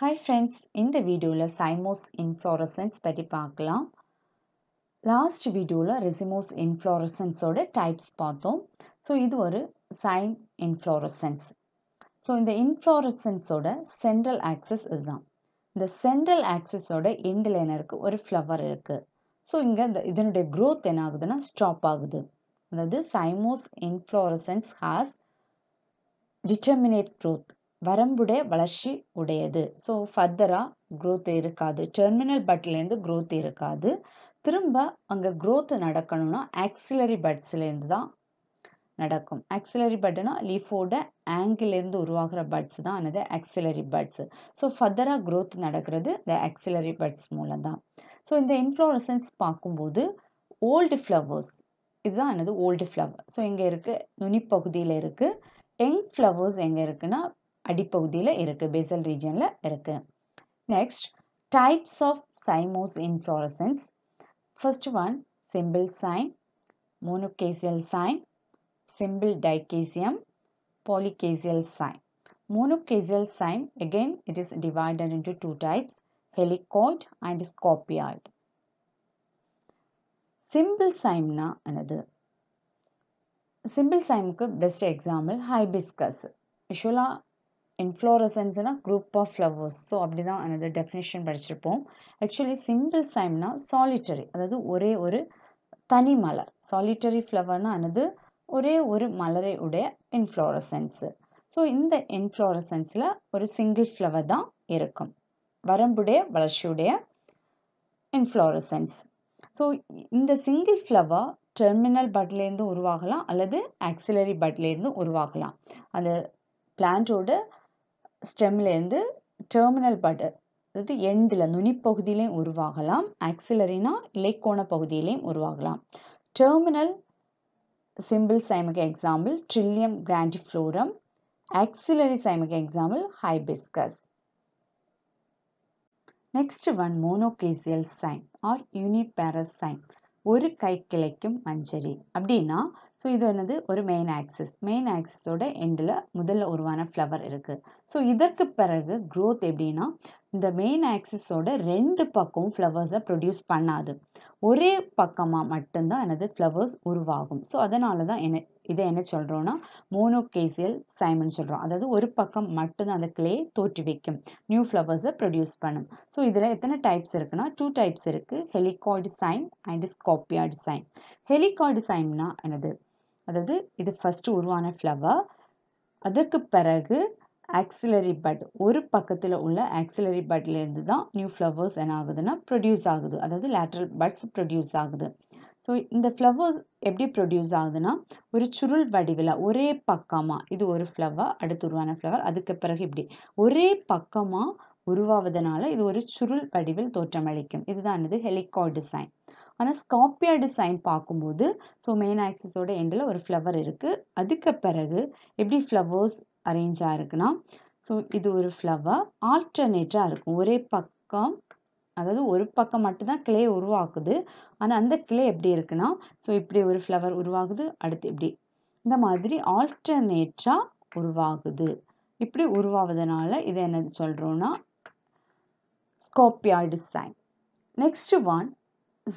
Hi friends இந்த வீடியோவில் cymose inflorescence பற்றி பார்க்கலாம் லாஸ்ட் வீடியோவில் ரெசிமோஸ் இன்ஃப்ளோரசன்ஸோட டைப்ஸ் பார்த்தோம் ஸோ இது ஒரு சைம் இன்ஃப்ளோரசன்ஸ் ஸோ இந்த இன்ஃப்ளோரசன்ஸோட சென்ட்ரல் ஆக்சஸ் இதுதான் இந்த சென்ட்ரல் ஆக்சஸோட எண்டில் ஒரு ஃப்ளவர் இருக்குது ஸோ இங்கே இந்த இதனுடைய க்ரோத் என்ன ஆகுதுன்னா ஸ்டாப் ஆகுது அதாவது cymose inflorescence has determinate growth வரம்புடைய வளர்ச்சி உடையது ஸோ ஃபர்தராக க்ரோத் இருக்காது டெர்மினல் பட்லேருந்து க்ரோத் இருக்காது திரும்ப அங்கே க்ரோத் நடக்கணும்னா ஆக்சிலரி பட்ஸ்லேருந்து தான் நடக்கும் ஆக்சிலரி பட்னா லீஃபோட ஆங்கிலேருந்து உருவாகிற பட்ஸ் தான் ஆனது ஆக்சிலரி பட்ஸ் ஸோ ஃபர்தராக க்ரோத் நடக்கிறது இந்த ஆக்சிலரி பட்ஸ் மூலம் தான் ஸோ இந்த இன்ஃப்ளோரசன்ஸ் பார்க்கும்போது ஓல்டு ஃப்ளவர்ஸ் இதுதான் என்னது ஓல்டு ஃப்ளவர் ஸோ இங்கே இருக்குது நுனிப்பகுதியில் இருக்குது யங் ஃப்ளவர்ஸ் எங்கே இருக்குன்னா அடிப்பகுதியில் இருக்குது பேசல் ரீஜனில் இருக்குது next types of cymose inflorescence first one simple cyme monochasial cyme simple dichasium polycaseal cyme. Monocaseal cyme, again, it is divided into two types, helicoid and scopioid. Simple cyme another. Simple cymeக்கு best example hibiscus. யூஸ்வலாக இன்ஃப்ளோரசன்ஸ்னால் group of flowers so அப்படி தான் அந்த definition படிச்சிருப்போம் actually simple ஸைம்னா solitary அதாவது ஒரே ஒரு தனி மலர் சாலிட்டரி ஃப்ளவர்னா ஆனது ஒரே ஒரு மலரை உடைய இன்ஃப்ளோரசன்ஸு ஸோ இந்த இன்ஃப்ளோரசன்ஸில் ஒரு சிங்கிள் ஃப்ளவர் தான் இருக்கும் வரம்புடைய வளர்ச்சியுடைய இன்ஃப்ளோரசன்ஸ் ஸோ இந்த சிங்கிள் ஃப்ளவர் டெர்மினல் பட்லேருந்து உருவாகலாம் அல்லது ஆக்சிலரி பட்லேருந்து உருவாகலாம் அந்த பிளான்ட்டோட ஸ்டெம்லேருந்து டெர்மினல் பட் அதாவது எண்டில் நுனிப்பகுதியிலையும் உருவாகலாம் ஆக்சிலரினா இலைக்கோண பகுதியிலையும் உருவாகலாம் டெர்மினல் சிம்பிள் சைமக எக்ஸாம்பிள் ட்ரில்லியம் கிராண்டிஃப்ளோரம் ஆக்சிலரி சைமக example hibiscus next one monochasial cyme or uniparous cyme ஒரு கை கிளைக்கும் மஞ்சரி அப்படின்னா ஸோ இது என்னது ஒரு மெயின் ஆக்சிஸ் மெயின் ஆக்சிஸோட எண்டில் முதல்ல உருவான ஃப்ளவர் இருக்குது ஸோ இதற்கு பிறகு க்ரோத் எப்படின்னா இந்த மெயின் ஆக்சிஸோட ரெண்டு பக்கமும் ஃப்ளவர்ஸை ப்ரொடியூஸ் பண்ணாது ஒரே பக்கமாக மட்டும்தான் எனது ஃப்ளவர்ஸ் உருவாகும் ஸோ அதனால தான் என்ன இதை என்ன சொல்கிறோன்னா மோனோகேசியல் சைமன் சொல்கிறோம் அதாவது ஒரு பக்கம் மட்டும்தான் அந்த கிளே வைக்கும் நியூ ஃப்ளவர்ஸை ப்ரொடியூஸ் பண்ணும் ஸோ இதில் எத்தனை டைப்ஸ் இருக்குன்னா டூ டைப்ஸ் இருக்குது ஹெலிகாய்டு சைம் அண்ட் ஸ்காப்பியாய்டு சைம் ஹெலிகாய்டு சைம்னா எனது அதாவது இது ஃபஸ்ட்டு உருவான ஃப்ளவர் அதற்கு பிறகு ஆக்சிலரி பட் ஒரு பக்கத்தில் உள்ள ஆக்சிலரி பட்லேருந்து தான் நியூ ஃப்ளவர்ஸ் என்ன ஆகுதுன்னா ப்ரொடியூஸ் ஆகுது அதாவது லேட்ரல் பட்ஸ் ப்ரொடியூஸ் ஆகுது ஸோ இந்த ஃப்ளவர்ஸ் எப்படி ப்ரொடியூஸ் ஆகுதுன்னா ஒரு சுருள் வடிவில் ஒரே பக்கமாக இது ஒரு ஃப்ளவர் அடுத்து உருவான ஃப்ளவர் அதுக்கு பிறகு இப்படி ஒரே பக்கமாக உருவாவதனால இது ஒரு சுருள் வடிவில் தோற்றமளிக்கும் இதுதான் இது ஹெலிகா டிசைன் ஆனால் ஸ்காப்பியா டிசைன் பார்க்கும்போது ஸோ மெயின் ஆக்சிஸோட எண்டில் ஒரு ஃப்ளவர் இருக்குது அதுக்கு பிறகு எப்படி ஃப்ளவர்ஸ் அரேஞ்ச் ஆகிருக்குன்னா ஸோ இது ஒரு ஃப்ளவர் ஆல்டர்னேட்டாக இருக்கும் ஒரே பக்கம் அதாவது ஒரு பக்கம் மட்டும்தான் கிளே உருவாக்குது ஆனால் அந்த கிளே எப்படி இருக்குன்னா ஸோ இப்படி ஒரு ஃப்ளவர் உருவாகுது அடுத்து இப்படி இந்த மாதிரி ஆல்டர்னேட்டாக உருவாகுது இப்படி உருவாவதுனால இதை என்னது சொல்கிறோன்னா scorpioid cyme next one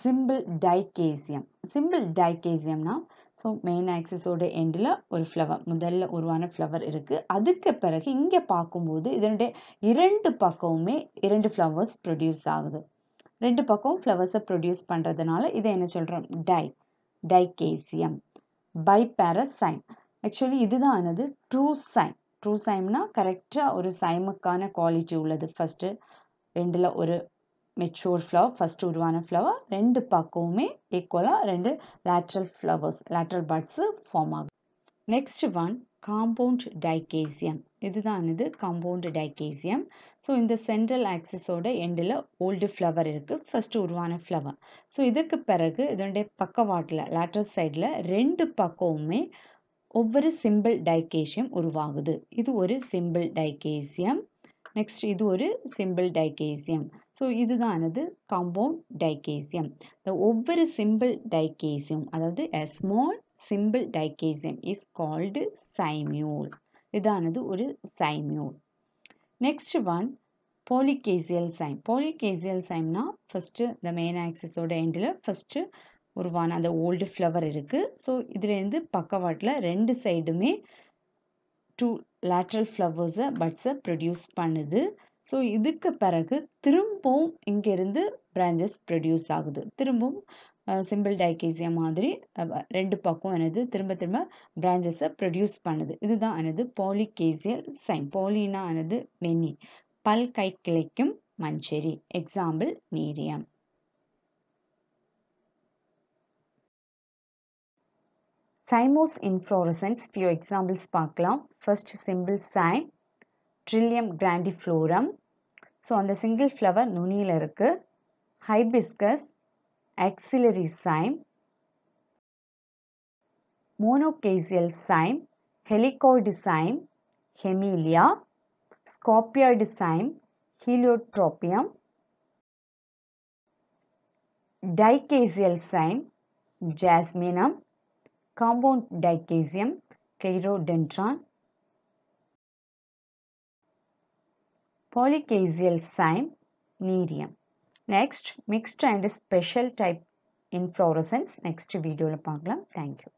simple dichasium simple டைகேசியம்னா ஸோ மெயின் ஆக்சிஸோட எண்டில் ஒரு ஃப்ளவர் முதல்ல உருவான ஃப்ளவர் இருக்குது அதுக்கு பிறகு இங்கே பார்க்கும்போது இதனுடைய இரண்டு பக்கமுமே இரண்டு ஃப்ளவர்ஸ் ப்ரொடியூஸ் ஆகுது ரெண்டு பக்கம் ஃப்ளவர்ஸை ப்ரொடியூஸ் பண்ணுறதுனால இதை என்ன சொல்கிறோம் டை டைகேசியம் பை பேரசைம் ஆக்சுவலி இதுதான் என்னது ட்ரூ சைம் ட்ரூ சைம்னா கரெக்டாக ஒரு சைமுக்கான குவாலிட்டி உள்ளது ஃபஸ்ட்டு ரெண்டில் ஒரு மெச்சூர் ஃப்ளவர் ஃபஸ்ட்டு உருவான ஃப்ளவர் ரெண்டு பக்கமுமே ஈக்குவலாக ரெண்டு lateral flowers lateral buds form ஆகும் நெக்ஸ்ட் ஒன் காம்பவுண்ட் டைகேசியம் இதுதான் இது காம்பவுண்ட் டைகேசியம் ஸோ இந்த சென்ட்ரல் ஆக்சிஸோட எண்டில் ஓல்டு ஃப்ளவர் இருக்குது ஃபஸ்ட்டு உருவான ஃப்ளவர் ஸோ இதுக்கு பிறகு இதனுடைய பக்கவாட்டில் லேட்டர் சைடில் ரெண்டு பக்கமுமே ஒவ்வொரு சிம்பிள் டைகேசியம் உருவாகுது இது ஒரு சிம்பிள் டைகேசியம் நெக்ஸ்ட் இது ஒரு சிம்பிள் டைகேசியம் ஸோ இதுதானது காம்பவுண்ட் டைகேசியம் இந்த ஒவ்வொரு சிம்பிள் டைகேசியம் அதாவது a small simple dichasium is called cymule இதானது ஒரு cymule next one polychasial cyme போலிகேசியல் சைம்னா ஃபஸ்ட்டு இந்த மெயின் ஆக்சிஸோட எண்டில் ஃபஸ்ட்டு உருவான அந்த ஓல்டு ஃப்ளவர் இருக்குது ஸோ இதுலேருந்து பக்கவாட்டில் ரெண்டு சைடுமே டூ லேட்ரல் ஃப்ளவர்ஸை பட்ஸை ப்ரொடியூஸ் பண்ணுது ஸோ இதுக்கு பிறகு திரும்பவும் இங்கேருந்து பிரான்ச்சஸ் ப்ரொடியூஸ் ஆகுது திரும்பவும் சிம்பிள் டைகேசியா மாதிரி ரெண்டு பக்கம் எனது திரும்ப திரும்ப பிரான்ச்சஸை ப்ரொடியூஸ் பண்ணுது இதுதான் எனது பாலிகேசியல் சைன் பாலினா எனது மெனி கிளைக்கும் மஞ்சரி example Nerium cymose inflorescence few examples பார்க்கலாம் first simple cyme Trillium grandiflorum so அந்த சிங்கிள் ஃப்ளவர் நுனியில் இருக்குது hibiscus axillary cyme monochasial cyme helicoid cyme Hamelia scorpioid cyme Heliotropium dichasial cyme Jasminum compound dicasium, chirodendron, polycasial cyme, nerium. Next, mixed and special type inflorescence next வீடியோவில் Thank you.